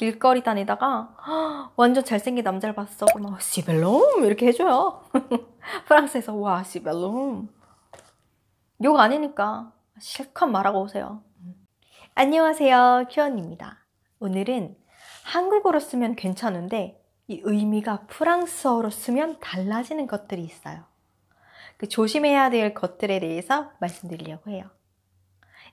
길거리 다니다가 완전 잘생긴 남자를 봤어. 그럼 시벨롬 이렇게 해줘요. 프랑스에서 와 시벨롬. 욕 아니니까 실컷 말하고 오세요. 안녕하세요. 큐언입니다. 오늘은 한국어로 쓰면 괜찮은데 이 의미가 프랑스어로 쓰면 달라지는 것들이 있어요. 그 조심해야 될 것들에 대해서 말씀드리려고 해요.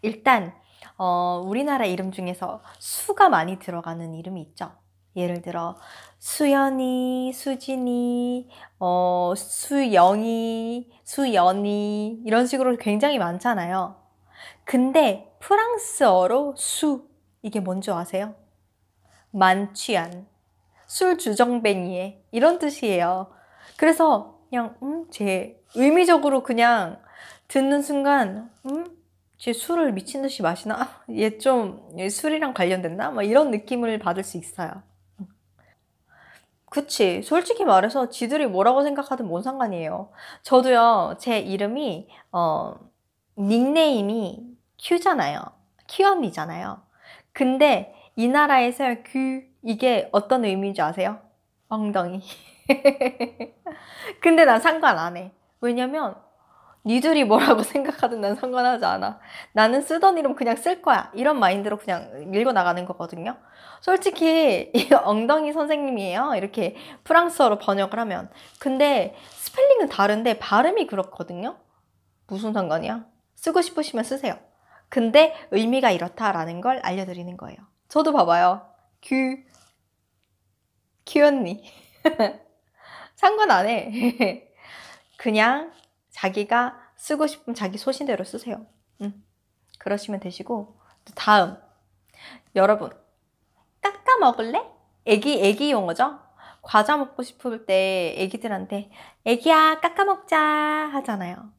일단 어, 우리나라 이름 중에서 수가 많이 들어가는 이름이 있죠. 예를 들어 수연이, 수진이, 어, 수영이, 수연이 이런 식으로 굉장히 많잖아요. 근데 프랑스어로 수 이게 뭔지 아세요? 만취한, 술 주정뱅이에 이런 뜻이에요. 그래서 그냥 음, 제 의미적으로 그냥 듣는 순간 음, 쟤 술을 미친 듯이 마시나? 아, 얘좀 술이랑 관련됐나? 막 이런 느낌을 받을 수 있어요. 그치. 솔직히 말해서 지들이 뭐라고 생각하든 뭔 상관이에요. 저도요, 제 이름이, 어, 닉네임이 큐잖아요. 큐언니잖아요. 근데 이 나라에서 큐, 이게 어떤 의미인지 아세요? 엉덩이. 근데 난 상관 안 해. 왜냐면 니들이 뭐라고 생각하든 난 상관하지 않아. 나는 쓰던 이름 그냥 쓸 거야. 이런 마인드로 그냥 읽어 나가는 거거든요. 솔직히 이 엉덩이 선생님이에요. 이렇게 프랑스어로 번역을 하면. 근데 스펠링은 다른데 발음이 그렇거든요. 무슨 상관이야? 쓰고 싶으시면 쓰세요. 근데 의미가 이렇다라는 걸 알려드리는 거예요. 저도 봐봐요. 규, 규언니. 상관 안 해. 그냥 자기가 쓰고 싶으면 자기 소신대로 쓰세요. 음, 그러시면 되시고 다음 여러분 깎아 먹을래? 애기 애기 용어죠. 과자 먹고 싶을 때 애기들한테 애기야 깎아 먹자 하잖아요.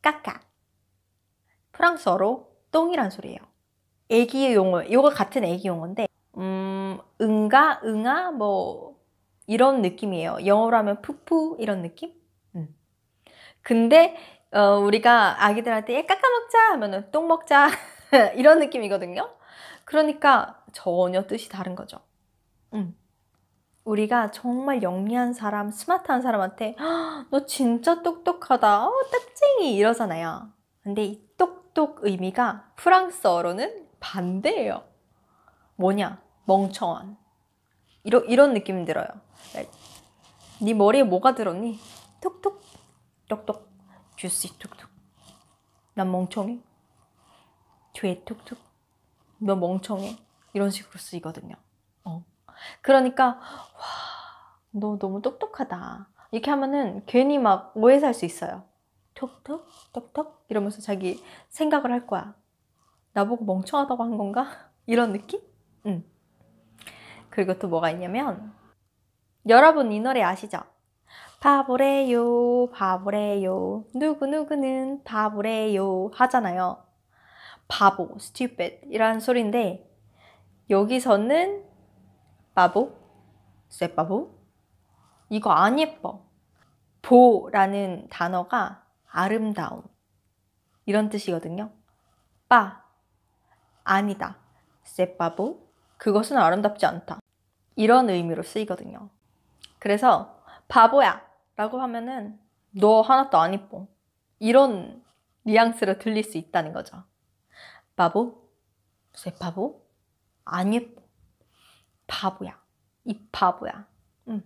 깎아 프랑스어로 똥이란 소리예요. 애기 용어 이거 같은 애기 용어인데 음 응가 응아 뭐 이런 느낌이에요. 영어로 하면 푸푸 이런 느낌? 근데 어, 우리가 아기들한테 깎아 먹자 하면은 똥 먹자 이런 느낌이거든요. 그러니까 전혀 뜻이 다른 거죠. 음. 우리가 정말 영리한 사람, 스마트한 사람한테 너 진짜 똑똑하다, 어, 딱쟁이 이러잖아요. 근데 이 똑똑 의미가 프랑스어로는 반대예요. 뭐냐? 멍청한. 이러, 이런 느낌 들어요. 네. 네 머리에 뭐가 들었니? 똑똑 똑똑 주시 툭툭 난 멍청해 죄 툭툭 너 멍청해 이런 식으로 쓰이거든요 어. 그러니까 와너 너무 똑똑하다 이렇게 하면은 괜히 막 오해 살수 있어요 톡톡 톡톡 이러면서 자기 생각을 할 거야 나보고 멍청하다고 한 건가? 이런 느낌? 응. 그리고 또 뭐가 있냐면 여러분 이 노래 아시죠? 바보래요, 바보래요. 누구누구는 바보래요 하잖아요. 바보, stupid 이라는 소리인데 여기서는 바보, 쎄바보 이거 안 예뻐. 보라는 단어가 아름다움 이런 뜻이거든요. 빠, 아니다, 쎄바보 그것은 아름답지 않다 이런 의미로 쓰이거든요. 그래서 바보야 라고 하면은 너 하나도 안 이뻐. 이런 뉘앙스로 들릴 수 있다는 거죠. 바보? 쇠 바보? 안 예뻐. 바보야. 이 바보야. 음.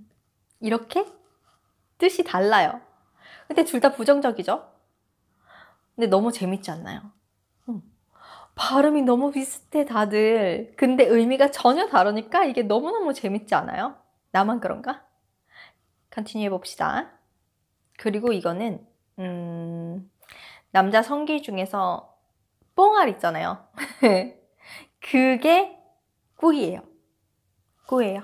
이렇게 뜻이 달라요. 근데 둘 다 부정적이죠? 근데 너무 재밌지 않나요? 음. 발음이 너무 비슷해, 다들. 근데 의미가 전혀 다르니까 이게 너무너무 재밌지 않아요? 나만 그런가? 컨티뉴 해봅시다. 그리고 이거는 음, 남자 성기 중에서 뽕알 있잖아요. 그게 꾸이에요. 꾸예요.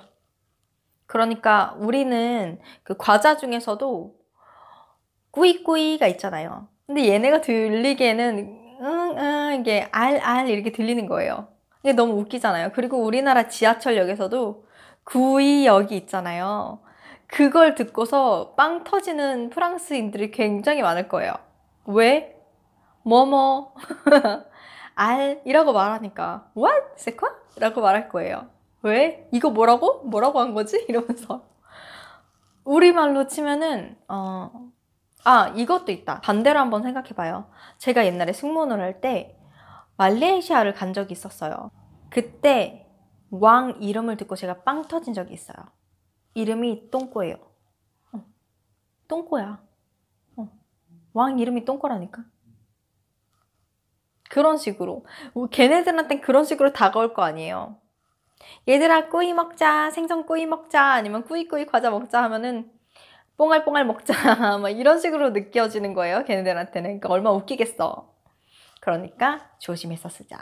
그러니까 우리는 그 과자 중에서도 꾸이꾸이가 있잖아요. 근데 얘네가 들리기에는 응, 응, 이게 알, 알 이렇게 들리는 거예요. 이게 너무 웃기잖아요. 그리고 우리나라 지하철역에서도 구이역이 있잖아요. 그걸 듣고서 빵 터지는 프랑스인들이 굉장히 많을 거예요. 왜? 뭐뭐 알 이라고 말하니까 what? 세ኳ? 라고 말할 거예요. 왜? 이거 뭐라고? 뭐라고 한 거지? 이러면서 우리말로 치면은 어, 아 이것도 있다. 반대로 한번 생각해봐요. 제가 옛날에 승무원을 할 때 말레이시아를 간 적이 있었어요. 그때 왕 이름을 듣고 제가 빵 터진 적이 있어요. 이름이 똥꼬예요. 어. 똥꼬야. 어. 왕 이름이 똥꼬라니까. 그런 식으로. 걔네들한테 그런 식으로 다가올 거 아니에요. 얘들아 꾸이 먹자, 생선 꾸이 먹자, 아니면 꾸이꾸이 과자 먹자 하면은 뽕알뽕알 먹자 막 이런 식으로 느껴지는 거예요. 걔네들한테는. 그러니까 얼마 웃기겠어. 그러니까 조심해서 쓰자.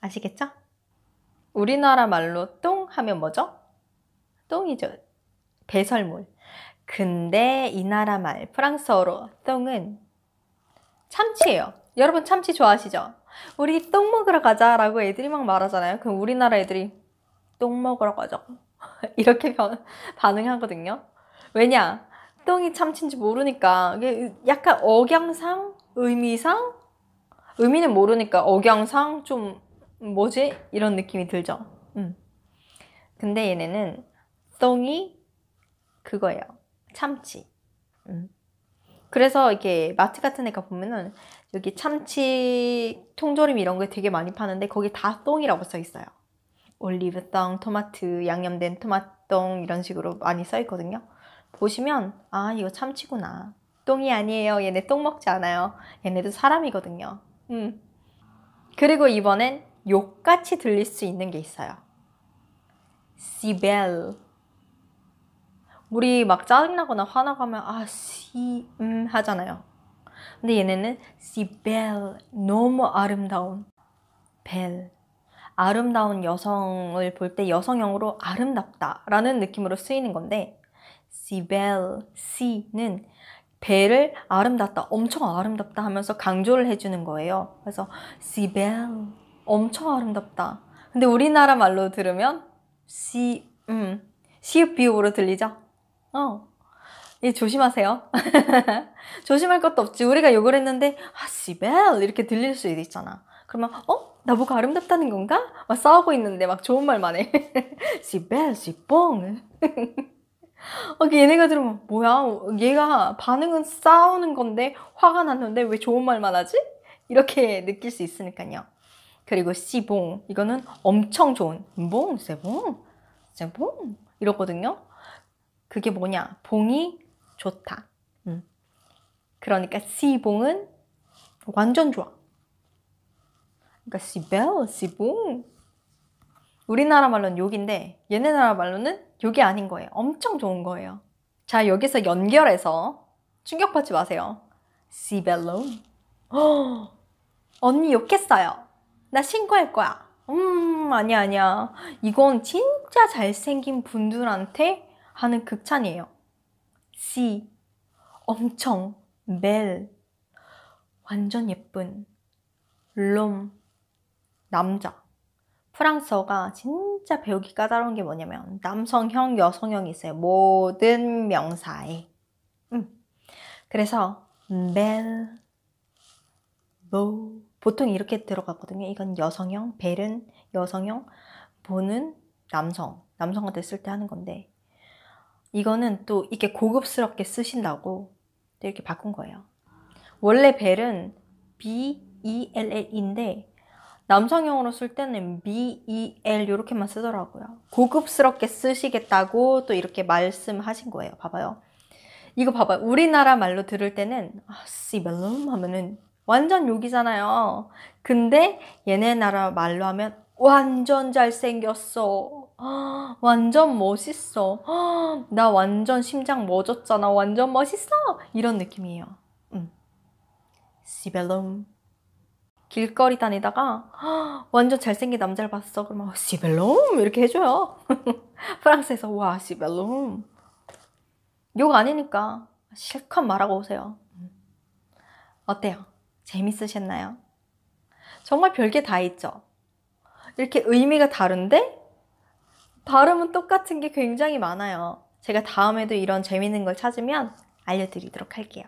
아시겠죠? 우리나라 말로 똥 하면 뭐죠? 똥이죠. 배설물. 근데 이 나라 말 프랑스어로 똥은 참치예요. 여러분 참치 좋아하시죠? 우리 똥 먹으러 가자 라고 애들이 막 말하잖아요. 그럼 우리나라 애들이 똥 먹으러 가자. 이렇게 반응하거든요. 왜냐? 똥이 참치인지 모르니까 약간 억양상? 의미상? 의미는 모르니까 억양상 좀 뭐지? 이런 느낌이 들죠. 음. 근데 얘네는 밥덩이 그거예요. 참치. 음. 그래서 이게 마트 같은 데가 보면은 여기 참치, 통조림 이런 거 되게 많이 파는데 거기 다 똥이라고 써 있어요. 올리브 똥, 토마트, 양념된 토마똥 이런 식으로 많이 써 있거든요. 보시면 아 이거 참치구나. 똥이 아니에요. 얘네 똥 먹지 않아요. 얘네도 사람이거든요. 음. 그리고 이번엔 욕같이 들릴 수 있는 게 있어요. 시벨. 우리 막 짜증나거나 화나가면 아 씨 음 하잖아요. 근데 얘네는 si 너무 아름다운 b 아름다운 여성을 볼 때 여성형으로 아름답다라는 느낌으로 쓰이는 건데 si b 는 배를 아름답다 엄청 아름답다 하면서 강조를 해주는 거예요. 그래서 si 엄청 아름답다. 근데 우리나라 말로 들으면 s 음 시읍 비읍으로 들리죠? 어. 예, 조심하세요. 조심할 것도 없지. 우리가 욕을 했는데, 아, 씨발! 이렇게 들릴 수도 있잖아. 그러면, 어? 나보고 아름답다는 건가? 막 싸우고 있는데, 막 좋은 말만 해. 씨발, 씨뽕. 어, 얘네가 들으면, 뭐야? 얘가 반응은 싸우는 건데, 화가 났는데, 왜 좋은 말만 하지? 이렇게 느낄 수 있으니까요. 그리고 씨봉. 이거는 엄청 좋은. 봉, 세봉, 세봉. 이렇거든요. 그게 뭐냐? 봉이 좋다. 음. 그러니까 시봉은 완전 좋아. 그러니까 시벨, 시봉. 우리나라 말로는 욕인데 얘네 나라 말로는 욕이 아닌 거예요. 엄청 좋은 거예요. 자, 여기서 연결해서 충격받지 마세요. 시벨론. 언니 욕했어요. 나 신고할 거야. 음, 아니야, 아니야. 이건 진짜 잘생긴 분들한테 하는 극찬이에요. 씨, 엄청, 멜, 완전 예쁜, 롬, 남자. 프랑스어가 진짜 배우기 까다로운 게 뭐냐면 남성형, 여성형이 있어요. 모든 명사에. 음. 그래서 멜, 로 보통 이렇게 들어가거든요. 이건 여성형, 벨은 여성형, 보는 남성, 남성한테 쓸 때 하는 건데 이거는 또 이렇게 고급스럽게 쓰신다고 이렇게 바꾼 거예요. 원래 벨은 B-E-L-L인데 남성용으로 쓸 때는 B-E-L 이렇게만 쓰더라고요. 고급스럽게 쓰시겠다고 또 이렇게 말씀하신 거예요. 봐봐요. 이거 봐봐요. 우리나라 말로 들을 때는 아, 씨발롬 하면은 완전 욕이잖아요. 근데 얘네 나라 말로 하면 완전 잘생겼어. 완전 멋있어. 나 완전 심장 멎었잖아. 완전 멋있어. 이런 느낌이에요. 시벨롬. 길거리 다니다가 완전 잘생긴 남자를 봤어. 그러면 시벨롬 이렇게 해줘요. 프랑스에서 와 시벨롬. 욕 아니니까 실컷 말하고 오세요. 어때요? 재밌으셨나요? 정말 별게 다 있죠? 이렇게 의미가 다른데 발음은 똑같은 게 굉장히 많아요. 제가 다음에도 이런 재밌는 걸 찾으면 알려드리도록 할게요.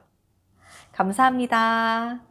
감사합니다.